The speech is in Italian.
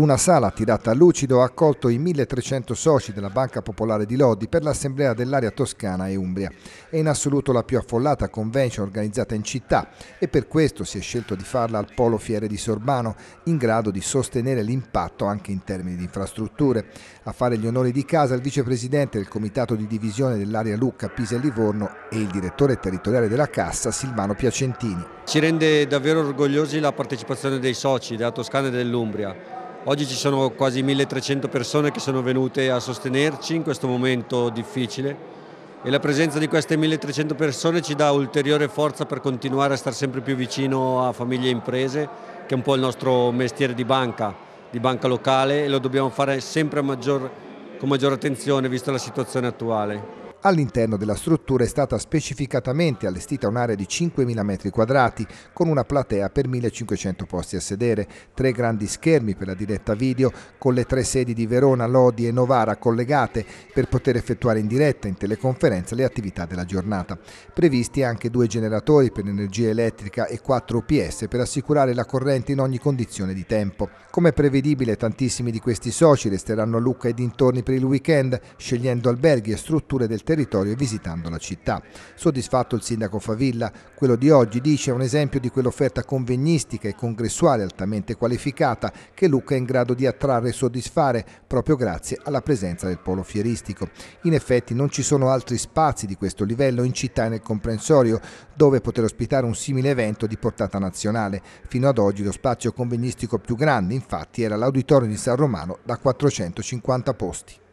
Una sala tirata a lucido ha accolto i 1300 soci della Banca Popolare di Lodi per l'assemblea dell'area toscana e Umbria. È in assoluto la più affollata convention organizzata in città e per questo si è scelto di farla al Polo Fiere di Sorbano, in grado di sostenere l'impatto anche in termini di infrastrutture. A fare gli onori di casa il vicepresidente del comitato di divisione dell'area Lucca, Pisa e Livorno e il direttore territoriale della Cassa, Silvano Piacentini. Ci rende davvero orgogliosi la partecipazione dei soci della Toscana e dell'Umbria Oggi ci sono quasi 1300 persone che sono venute a sostenerci in questo momento difficile e la presenza di queste 1300 persone ci dà ulteriore forza per continuare a stare sempre più vicino a famiglie e imprese, che è un po' il nostro mestiere di banca, di banca locale e lo dobbiamo fare sempre maggior, con maggior attenzione vista la situazione attuale. All'interno della struttura è stata specificatamente allestita un'area di 5.000 m2 con una platea per 1.500 posti a sedere, tre grandi schermi per la diretta video con le tre sedi di Verona, Lodi e Novara collegate per poter effettuare in diretta in teleconferenza le attività della giornata. Previsti anche due generatori per energia elettrica e quattro UPS per assicurare la corrente in ogni condizione di tempo. Come prevedibile tantissimi di questi soci resteranno a Lucca e dintorni per il weekend scegliendo alberghi e strutture del territorio e visitando la città. Soddisfatto il sindaco Favilla, quello di oggi dice un esempio di quell'offerta convegnistica e congressuale altamente qualificata che Lucca è in grado di attrarre e soddisfare proprio grazie alla presenza del polo fieristico. In effetti non ci sono altri spazi di questo livello in città e nel comprensorio dove poter ospitare un simile evento di portata nazionale. Fino ad oggi lo spazio convegnistico più grande infatti era l'Auditorio di San Romano da 450 posti.